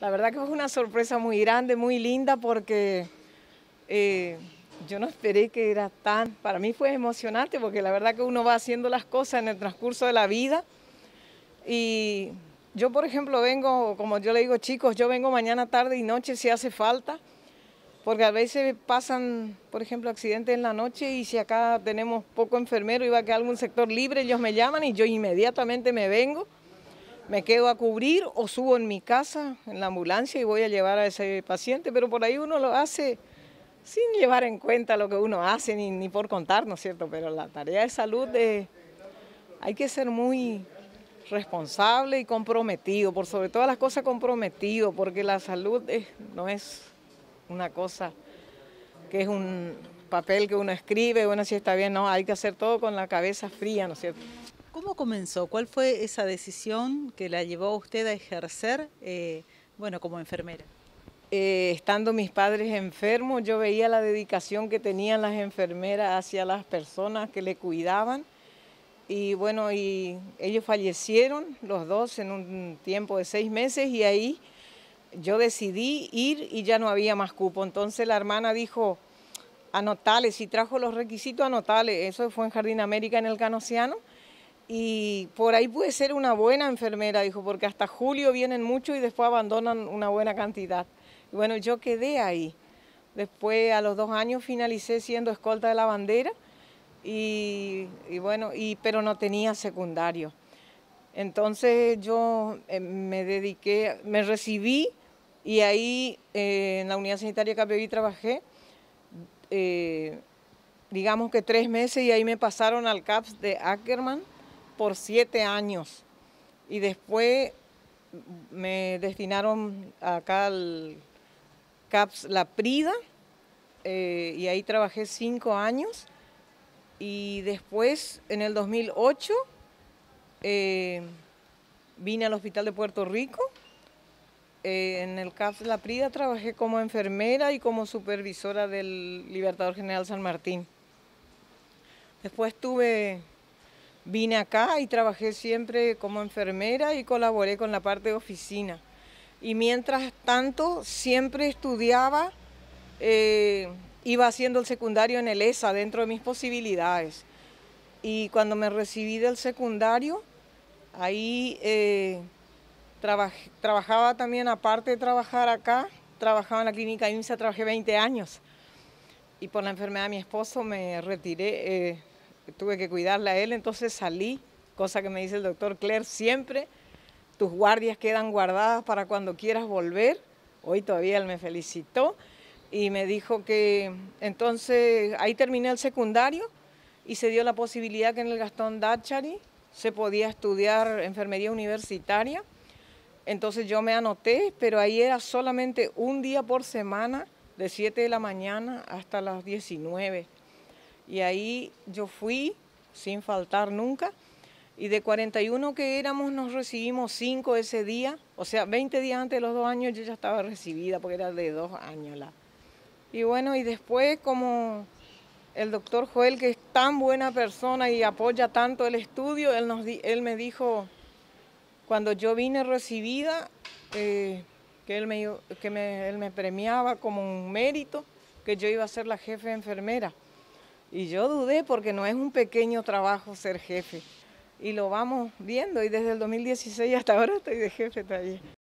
La verdad que fue una sorpresa muy grande, muy linda, porque eh, yo no esperé que era tan... Para mí fue emocionante, porque la verdad que uno va haciendo las cosas en el transcurso de la vida. Y yo, por ejemplo, vengo, como yo le digo, chicos, yo vengo mañana, tarde y noche si hace falta, porque a veces pasan, por ejemplo, accidentes en la noche y si acá tenemos poco enfermero y va a quedar algún sector libre, ellos me llaman y yo inmediatamente me vengo me quedo a cubrir o subo en mi casa, en la ambulancia y voy a llevar a ese paciente, pero por ahí uno lo hace sin llevar en cuenta lo que uno hace ni, por contar, ¿no es cierto? Pero la tarea de salud de, hay que ser muy responsable y comprometido, por sobre todas las cosas comprometido, porque la salud no es una cosa que es un papel que uno escribe, bueno, si está bien, no, hay que hacer todo con la cabeza fría, ¿no es cierto? ¿Cómo comenzó? ¿Cuál fue esa decisión que la llevó a usted a ejercer, eh, bueno, como enfermera? Eh, estando mis padres enfermos, yo veía la dedicación que tenían las enfermeras hacia las personas que le cuidaban. Y bueno, y ellos fallecieron los dos en un tiempo de seis meses y ahí yo decidí ir y ya no había más cupo. Entonces la hermana dijo, anotales si trajo los requisitos, anotales. Eso fue en Jardín América en el Canociano y por ahí puede ser una buena enfermera, dijo, porque hasta julio vienen muchos y después abandonan una buena cantidad. Y bueno, yo quedé ahí. Después, a los dos años, finalicé siendo escolta de la bandera, y, bueno, y, pero no tenía secundario. Entonces yo eh, me dediqué, me recibí y ahí eh, en la unidad sanitaria Capeví trabajé, eh, digamos que tres meses y ahí me pasaron al CAPS de Ackerman por siete años y después me destinaron acá al CAPS La Prida eh, y ahí trabajé cinco años y después en el 2008 eh, vine al Hospital de Puerto Rico. Eh, en el CAPS La Prida trabajé como enfermera y como supervisora del Libertador General San Martín. Después tuve vine acá y trabajé siempre como enfermera y colaboré con la parte de oficina. Y mientras tanto, siempre estudiaba, eh, iba haciendo el secundario en el ESA dentro de mis posibilidades. Y cuando me recibí del secundario, ahí eh, trabajaba también, aparte de trabajar acá, trabajaba en la clínica insa trabajé 20 años. Y por la enfermedad de mi esposo me retiré. Eh, tuve que cuidarla a él, entonces salí, cosa que me dice el doctor Claire, siempre tus guardias quedan guardadas para cuando quieras volver. Hoy todavía él me felicitó y me dijo que entonces ahí terminé el secundario y se dio la posibilidad que en el Gastón Dachari se podía estudiar enfermería universitaria. Entonces yo me anoté, pero ahí era solamente un día por semana, de 7 de la mañana hasta las 19. Y ahí yo fui sin faltar nunca. Y de 41 que éramos, nos recibimos 5 ese día. O sea, 20 días antes de los dos años yo ya estaba recibida porque era de dos años la. Y bueno, y después como el doctor Joel, que es tan buena persona y apoya tanto el estudio, él, nos él me dijo, cuando yo vine recibida, eh, que, él me, que él me premiaba como un mérito, que yo iba a ser la jefe enfermera. Y yo dudé porque no es un pequeño trabajo ser jefe. Y lo vamos viendo y desde el 2016 hasta ahora estoy de jefe también.